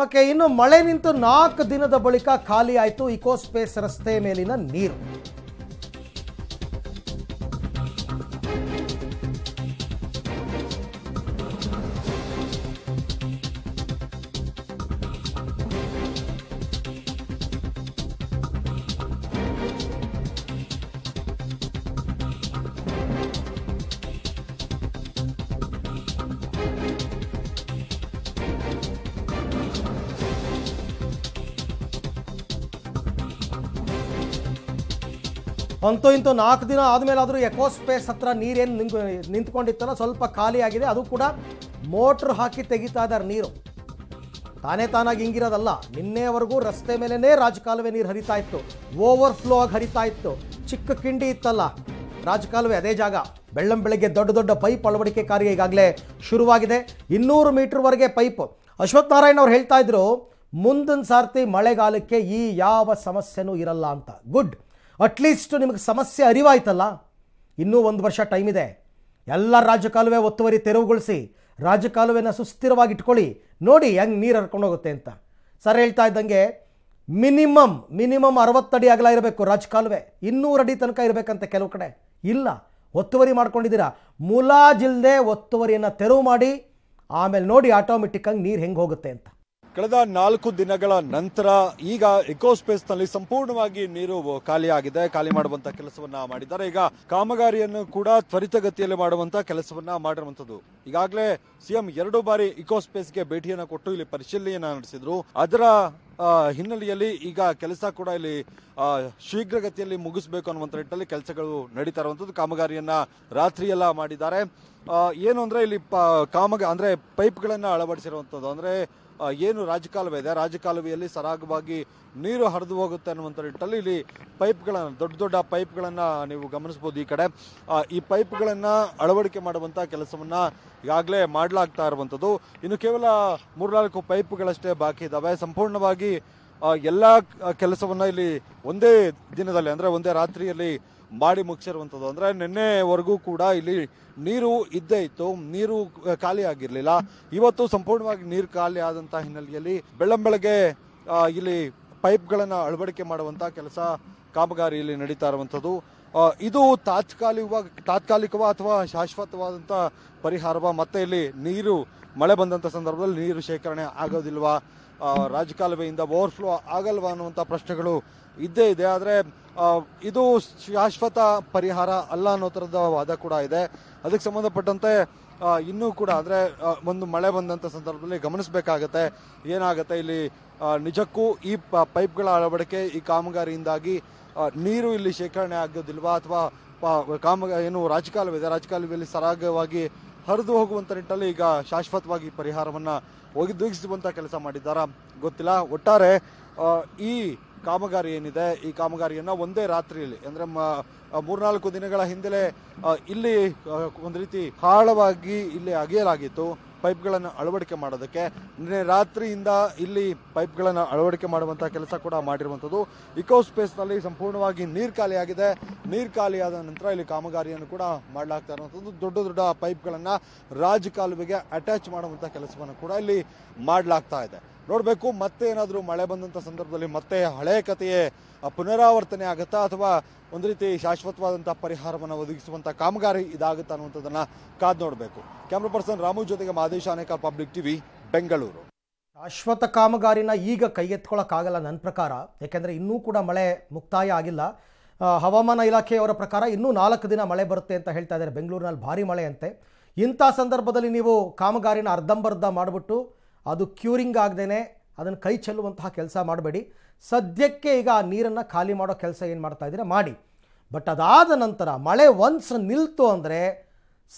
okay ಇನ್ನು ಮಳೆ ನಿಂತು ನಾಲ್ಕು ದಿನದ ಬಳಿಕ ಖಾಲಿ ಆಯಿತು ಇಕೋಸ್ಪೇಸ್ ರಸ್ತೆ ಮೇಲಿನ ನೀರು ಅಂತೂ ಇಂತೂ ನಾಲ್ಕು ದಿನ ಆದಮೇಲೆ ಆದರೂ ಎಕೋಸ್ಪೇಸ್ ಹತ್ರ ನೀರೇನು ನಿಂಗ್ ನಿಂತ್ಕೊಂಡಿತ್ತಲ್ಲ ಸ್ವಲ್ಪ ಖಾಲಿಯಾಗಿದೆ ಅದು ಕೂಡ ಮೋಟ್ರ್ ಹಾಕಿ ತೆಗಿತಾ ಇದ್ದಾರೆ ನೀರು ತಾನೇ ತಾನಾಗಿ ಹಿಂಗಿರೋದಲ್ಲ ನಿನ್ನೆವರೆಗೂ ರಸ್ತೆ ಮೇಲೇ ರಾಜಕಾಲುವೆ ನೀರು ಹರಿತಾ ಇತ್ತು ಓವರ್ ಫ್ಲೋ ಆಗಿ ಹರಿತಾ ಇತ್ತು ಚಿಕ್ಕ ಕಿಂಡಿ ಇತ್ತಲ್ಲ ರಾಜಕಾಲುವೆ ಅದೇ ಜಾಗ ಬೆಳ್ಳಂ ಬೆಳಗ್ಗೆ ದೊಡ್ಡ ದೊಡ್ಡ ಪೈಪ್ ಅಳವಡಿಕೆ ಕಾರ್ಯ ಈಗಾಗಲೇ ಶುರುವಾಗಿದೆ ಇನ್ನೂರು ಮೀಟ್ರ್ವರೆಗೆ ಪೈಪ್ ಅಶ್ವಥ್ ನಾರಾಯಣ ಅವ್ರು ಹೇಳ್ತಾ ಇದ್ರು ಮುಂದಿನ ಸಾರ್ತಿ ಮಳೆಗಾಲಕ್ಕೆ ಈ ಯಾವ ಸಮಸ್ಯೆನೂ ಇರಲ್ಲ ಅಂತ ಗುಡ್ ಅಟ್ಲೀಸ್ಟ್ ನಿಮಗೆ ಸಮಸ್ಯೆ ಅರಿವಾಯ್ತಲ್ಲ ಇನ್ನೂ ಒಂದು ವರ್ಷ ಟೈಮ್ ಇದೆ ಎಲ್ಲ ರಾಜಕಾಲುವೆ ಒತ್ತುವರಿ ತೆರವುಗೊಳಿಸಿ ರಾಜಕಾಲುವೆನ ಸುಸ್ಥಿರವಾಗಿ ಇಟ್ಕೊಳ್ಳಿ ನೋಡಿ ಹೆಂಗೆ ನೀರು ಹೋಗುತ್ತೆ ಅಂತ ಸರ್ ಹೇಳ್ತಾ ಇದ್ದಂಗೆ ಮಿನಿಮಮ್ ಮಿನಿಮಮ್ ಅರವತ್ತಡಿ ಅಗಲ ಇರಬೇಕು ರಾಜಕಾಲುವೆ ಇನ್ನೂರು ಅಡಿ ತನಕ ಇರಬೇಕಂತ ಕೆಲವು ಕಡೆ ಇಲ್ಲ ಒತ್ತುವರಿ ಮಾಡ್ಕೊಂಡಿದ್ದೀರಾ ಮುಲಾಜಿಲ್ದೆ ಒತ್ತುವರಿಯನ್ನು ತೆರವು ಮಾಡಿ ಆಮೇಲೆ ನೋಡಿ ಆಟೋಮೆಟಿಕ್ಕಾಗಿ ನೀರು ಹೆಂಗೆ ಹೋಗುತ್ತೆ ಅಂತ ಕಳೆದ ನಾಲ್ಕು ದಿನಗಳ ನಂತರ ಈಗ ನಲ್ಲಿ ಸಂಪೂರ್ಣವಾಗಿ ನೀರು ಖಾಲಿಯಾಗಿದೆ ಖಾಲಿ ಮಾಡುವಂತ ಕೆಲಸವನ್ನ ಮಾಡಿದ್ದಾರೆ ಈಗ ಕಾಮಗಾರಿಯನ್ನು ಕೂಡ ತ್ವರಿತಗತಿಯಲ್ಲಿ ಮಾಡುವಂತ ಕೆಲಸವನ್ನ ಮಾಡಿರುವಂತದ್ದು ಈಗಾಗಲೇ ಸಿಎಂ ಎರಡು ಬಾರಿ ಇಕೋಸ್ಪೇಸ್ಗೆ ಭೇಟಿಯನ್ನು ಕೊಟ್ಟು ಇಲ್ಲಿ ಪರಿಶೀಲನೆಯನ್ನ ನಡೆಸಿದ್ರು ಅದರ ಹಿನ್ನೆಲೆಯಲ್ಲಿ ಈಗ ಕೆಲಸ ಕೂಡ ಇಲ್ಲಿ ಶೀಘ್ರಗತಿಯಲ್ಲಿ ಮುಗಿಸಬೇಕು ಅನ್ನುವಂಥ ನಿಟ್ಟಲ್ಲಿ ಕೆಲಸಗಳು ನಡೀತಾ ಇರುವಂಥದ್ದು ಕಾಮಗಾರಿಯನ್ನು ರಾತ್ರಿಯೆಲ್ಲ ಮಾಡಿದ್ದಾರೆ ಏನು ಅಂದರೆ ಇಲ್ಲಿ ಪ ಅಂದ್ರೆ ಅಂದರೆ ಪೈಪ್ಗಳನ್ನು ಅಳವಡಿಸಿರುವಂಥದ್ದು ಅಂದರೆ ಏನು ರಾಜಕಾಲುವೆ ಇದೆ ರಾಜಕಾಲುವೆಯಲ್ಲಿ ಸರಾಗವಾಗಿ ನೀರು ಹರಿದು ಹೋಗುತ್ತೆ ಅನ್ನುವಂಥ ನಿಟ್ಟಲ್ಲಿ ಇಲ್ಲಿ ಪೈಪ್ಗಳನ್ನು ದೊಡ್ಡ ದೊಡ್ಡ ಪೈಪ್ಗಳನ್ನು ನೀವು ಗಮನಿಸ್ಬೋದು ಈ ಕಡೆ ಈ ಪೈಪ್ಗಳನ್ನು ಅಳವಡಿಕೆ ಮಾಡುವಂಥ ಕೆಲಸವನ್ನು ಈಗಾಗಲೇ ಮಾಡಲಾಗ್ತಾ ಇರುವಂಥದ್ದು ಇನ್ನು ಕೇವಲ ಮೂರ್ನಾಲ್ಕು ಪೈಪ್ಗಳಷ್ಟೇ ಬಾಕಿ ಇದ್ದಾವೆ ಸಂಪೂರ್ಣವಾಗಿ ಎಲ್ಲ ಕೆಲಸವನ್ನು ಇಲ್ಲಿ ಒಂದೇ ದಿನದಲ್ಲಿ ಅಂದರೆ ಒಂದೇ ರಾತ್ರಿಯಲ್ಲಿ ಮಾಡಿ ಮುಗಿಸಿರುವಂಥದ್ದು ಅಂದರೆ ನಿನ್ನೆವರೆಗೂ ಕೂಡ ಇಲ್ಲಿ ನೀರು ಇದ್ದೇ ಇತ್ತು ನೀರು ಖಾಲಿ ಆಗಿರಲಿಲ್ಲ ಇವತ್ತು ಸಂಪೂರ್ಣವಾಗಿ ನೀರು ಖಾಲಿ ಆದಂಥ ಹಿನ್ನೆಲೆಯಲ್ಲಿ ಬೆಳ್ಳಂಬೆಳಗ್ಗೆ ಇಲ್ಲಿ ಪೈಪ್ಗಳನ್ನು ಅಳವಡಿಕೆ ಮಾಡುವಂಥ ಕೆಲಸ ಕಾಮಗಾರಿ ಇಲ್ಲಿ ನಡೀತಾ ಇರುವಂಥದ್ದು ಇದು ತಾತ್ಕಾಲಿಕವಾಗಿ ತಾತ್ಕಾಲಿಕವ ಅಥವಾ ಶಾಶ್ವತವಾದಂಥ ಪರಿಹಾರವ ಮತ್ತೆ ಇಲ್ಲಿ ನೀರು ಮಳೆ ಬಂದಂಥ ಸಂದರ್ಭದಲ್ಲಿ ನೀರು ಶೇಖರಣೆ ಆಗೋದಿಲ್ವಾ ರಾಜಕಾಲುವೆಯಿಂದ ಫ್ಲೋ ಆಗಲ್ವಾ ಅನ್ನುವಂಥ ಪ್ರಶ್ನೆಗಳು ಇದ್ದೇ ಇದೆ ಆದರೆ ಇದು ಶಾಶ್ವತ ಪರಿಹಾರ ಅಲ್ಲ ಅನ್ನೋ ಥರದ ವಾದ ಕೂಡ ಇದೆ ಅದಕ್ಕೆ ಸಂಬಂಧಪಟ್ಟಂತೆ ಇನ್ನೂ ಕೂಡ ಅಂದರೆ ಒಂದು ಮಳೆ ಬಂದಂಥ ಸಂದರ್ಭದಲ್ಲಿ ಗಮನಿಸಬೇಕಾಗತ್ತೆ ಏನಾಗುತ್ತೆ ಇಲ್ಲಿ ನಿಜಕ್ಕೂ ಈ ಪೈಪ್ಗಳ ಅಳವಡಿಕೆ ಈ ಕಾಮಗಾರಿಯಿಂದಾಗಿ ನೀರು ಇಲ್ಲಿ ಶೇಖರಣೆ ಆಗೋದಿಲ್ವಾ ಅಥವಾ ಕಾಮ ಏನು ರಾಜಕಾಲುವೆ ಇದೆ ರಾಜಕಾಲುವೆಯಲ್ಲಿ ಸರಾಗವಾಗಿ ಹರಿದು ಹೋಗುವಂಥ ನಿಟ್ಟಲ್ಲಿ ಈಗ ಶಾಶ್ವತವಾಗಿ ಪರಿಹಾರವನ್ನು ಒದಗಿಸುವಂಥ ಕೆಲಸ ಮಾಡಿದ್ದಾರೆ ಗೊತ್ತಿಲ್ಲ ಒಟ್ಟಾರೆ ಈ ಕಾಮಗಾರಿ ಏನಿದೆ ಈ ಕಾಮಗಾರಿಯನ್ನು ಒಂದೇ ರಾತ್ರಿಯಲ್ಲಿ ಅಂದರೆ ಮೂರ್ನಾಲ್ಕು ದಿನಗಳ ಹಿಂದೆಲೇ ಇಲ್ಲಿ ಒಂದು ರೀತಿ ಆಳವಾಗಿ ಇಲ್ಲಿ ಅಗೆಯಲಾಗಿತ್ತು ಪೈಪ್ಗಳನ್ನು ಅಳವಡಿಕೆ ಮಾಡೋದಕ್ಕೆ ನಿನ್ನೆ ರಾತ್ರಿಯಿಂದ ಇಲ್ಲಿ ಪೈಪ್ಗಳನ್ನು ಅಳವಡಿಕೆ ಮಾಡುವಂಥ ಕೆಲಸ ಕೂಡ ಮಾಡಿರುವಂಥದ್ದು ಇಕೋ ಸ್ಪೇಸ್ನಲ್ಲಿ ಸಂಪೂರ್ಣವಾಗಿ ನೀರು ಖಾಲಿಯಾಗಿದೆ ನೀರು ಖಾಲಿಯಾದ ನಂತರ ಇಲ್ಲಿ ಕಾಮಗಾರಿಯನ್ನು ಕೂಡ ಮಾಡಲಾಗ್ತಾ ಇರುವಂಥದ್ದು ದೊಡ್ಡ ದೊಡ್ಡ ಪೈಪ್ಗಳನ್ನು ರಾಜಕಾಲುವೆಗೆ ಅಟ್ಯಾಚ್ ಮಾಡುವಂಥ ಕೆಲಸವನ್ನು ಕೂಡ ಇಲ್ಲಿ ಮಾಡಲಾಗ್ತಾ ಇದೆ ನೋಡಬೇಕು ಮತ್ತೆ ಏನಾದರೂ ಮಳೆ ಬಂದಂಥ ಸಂದರ್ಭದಲ್ಲಿ ಮತ್ತೆ ಹಳೆ ಕಥೆಯೇ ಪುನರಾವರ್ತನೆ ಆಗುತ್ತಾ ಅಥವಾ ಒಂದು ರೀತಿ ಶಾಶ್ವತವಾದಂಥ ಪರಿಹಾರವನ್ನು ಒದಗಿಸುವಂಥ ಕಾಮಗಾರಿ ಇದಾಗುತ್ತಾ ಅನ್ನುವಂಥದ್ದನ್ನು ಕಾದು ನೋಡಬೇಕು ಕ್ಯಾಮ್ರಾ ಪರ್ಸನ್ ರಾಮು ಜೊತೆಗೆ ಮಾದೇಶ ಅನೇಕ ಪಬ್ಲಿಕ್ ಟಿವಿ ಬೆಂಗಳೂರು ಶಾಶ್ವತ ಕಾಮಗಾರಿನ ಈಗ ಕೈಗೆತ್ಕೊಳ್ಳೋಕ್ಕಾಗಲ್ಲ ನನ್ನ ಪ್ರಕಾರ ಯಾಕೆಂದರೆ ಇನ್ನೂ ಕೂಡ ಮಳೆ ಮುಕ್ತಾಯ ಆಗಿಲ್ಲ ಹವಾಮಾನ ಇಲಾಖೆಯವರ ಪ್ರಕಾರ ಇನ್ನೂ ನಾಲ್ಕು ದಿನ ಮಳೆ ಬರುತ್ತೆ ಅಂತ ಹೇಳ್ತಾ ಇದ್ದಾರೆ ಬೆಂಗಳೂರಿನಲ್ಲಿ ಭಾರಿ ಮಳೆ ಅಂತೆ ಇಂಥ ಸಂದರ್ಭದಲ್ಲಿ ನೀವು ಕಾಮಗಾರಿನ ಅರ್ಧಂಬರ್ಧ ಮಾಡಿಬಿಟ್ಟು ಅದು ಕ್ಯೂರಿಂಗ್ ಆಗದೇ ಅದನ್ನು ಕೈ ಚೆಲ್ಲುವಂತಹ ಕೆಲಸ ಮಾಡಬೇಡಿ ಸದ್ಯಕ್ಕೆ ಈಗ ಆ ನೀರನ್ನು ಖಾಲಿ ಮಾಡೋ ಕೆಲಸ ಏನು ಮಾಡ್ತಾ ಇದ್ದೀರಾ ಮಾಡಿ ಬಟ್ ಅದಾದ ನಂತರ ಮಳೆ ಒನ್ಸ್ ನಿಲ್ತು ಅಂದರೆ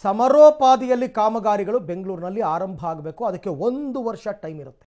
ಸಮರೋಪಾದಿಯಲ್ಲಿ ಕಾಮಗಾರಿಗಳು ಬೆಂಗಳೂರಿನಲ್ಲಿ ಆರಂಭ ಆಗಬೇಕು ಅದಕ್ಕೆ ಒಂದು ವರ್ಷ ಟೈಮ್ ಇರುತ್ತೆ